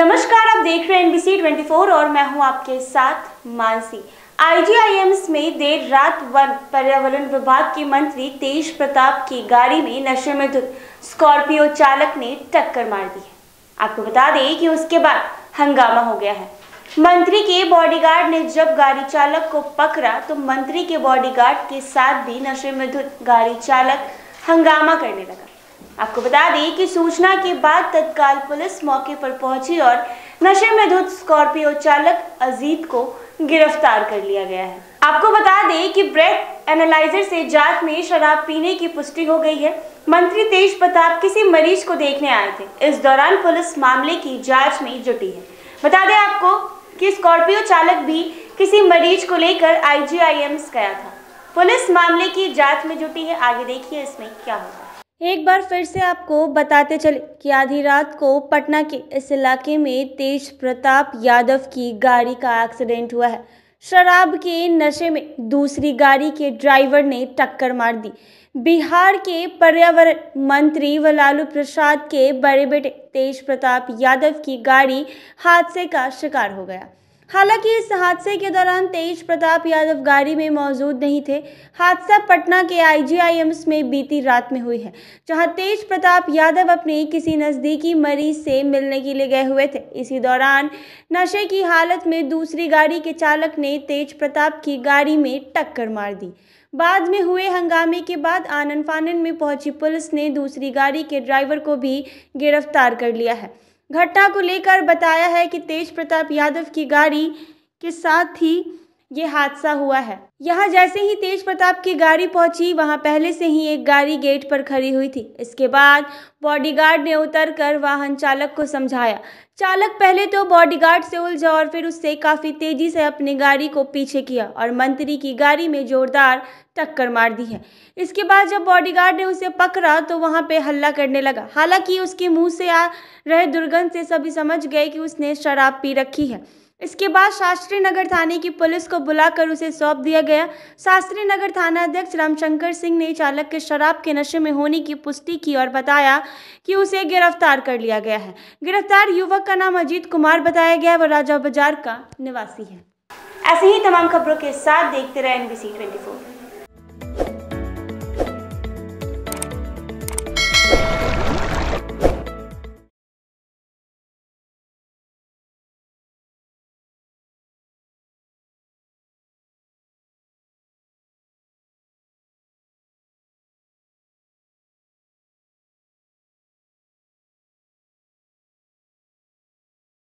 नमस्कार आप देख रहे हैं एनबीसी 24 और मैं हूं आपके साथ मानसी आईजीआईएम्स में देर रात वन पर्यावरण विभाग के मंत्री तेज प्रताप की गाड़ी में नशे में धुत स्कॉर्पियो चालक ने टक्कर मार दी है आपको बता दें कि उसके बाद हंगामा हो गया है मंत्री के बॉडीगार्ड ने जब गाड़ी चालक को पकड़ा तो मंत्री के बॉडीगार्ड के साथ भी नशे में धुत गाड़ी चालक हंगामा करने लगा आपको बता दें कि सूचना के बाद तत्काल पुलिस मौके पर पहुंची और नशे में धुत स्कॉर्पियो चालक अजीत को गिरफ्तार कर लिया गया है आपको बता दें कि ब्रेथ एनालाइजर से जांच में शराब पीने की पुष्टि हो गई है मंत्री तेज प्रताप किसी मरीज को देखने आए थे इस दौरान पुलिस मामले की जांच में जुटी है बता दें आपको कि स्कॉर्पियो चालक भी किसी मरीज को लेकर आई गया था पुलिस मामले की जांच में जुटी है आगे देखिए इसमें क्या होगा एक बार फिर से आपको बताते चले कि आधी रात को पटना के इस इलाके में तेज प्रताप यादव की गाड़ी का एक्सीडेंट हुआ है शराब के नशे में दूसरी गाड़ी के ड्राइवर ने टक्कर मार दी बिहार के पर्यावरण मंत्री व लालू प्रसाद के बड़े बेटे तेज प्रताप यादव की गाड़ी हादसे का शिकार हो गया हालांकि इस हादसे के दौरान तेज प्रताप यादव गाड़ी में मौजूद नहीं थे हादसा पटना के आईजीआईएम्स में बीती रात में हुई है जहां तेज प्रताप यादव अपने किसी नज़दीकी मरीज से मिलने के लिए गए हुए थे इसी दौरान नशे की हालत में दूसरी गाड़ी के चालक ने तेज प्रताप की गाड़ी में टक्कर मार दी बाद में हुए हंगामे के बाद आनन फानन में पहुंची पुलिस ने दूसरी गाड़ी के ड्राइवर को भी गिरफ्तार कर लिया है घटना को लेकर बताया है कि तेज प्रताप यादव की गाड़ी के साथ ही ये हादसा हुआ है यहाँ जैसे ही तेज प्रताप की गाड़ी पहुंची वहाँ पहले से ही एक गाड़ी गेट पर खड़ी हुई थी इसके बाद बॉडीगार्ड ने उतर कर वाहन चालक को समझाया चालक पहले तो बॉडीगार्ड से उलझा और फिर उससे काफ़ी तेजी से अपनी गाड़ी को पीछे किया और मंत्री की गाड़ी में जोरदार टक्कर मार दी है इसके बाद जब बॉडीगार्ड ने उसे पकड़ा तो वहाँ पे हल्ला करने लगा हालांकि उसके मुंह से आ रहे दुर्गंध से सभी समझ गए कि उसने शराब पी रखी है इसके बाद शास्त्री नगर थाने की पुलिस को बुलाकर उसे सौंप दिया गया शास्त्री नगर थाना अध्यक्ष रामशंकर सिंह ने चालक के शराब के नशे में होने की पुष्टि की और बताया कि उसे गिरफ्तार कर लिया गया है गिरफ्तार युवक का नाम अजीत कुमार बताया गया वह राजा बाजार का निवासी है ऐसी ही तमाम खबरों के साथ देखते रहे एनबीसी ट्वेंटी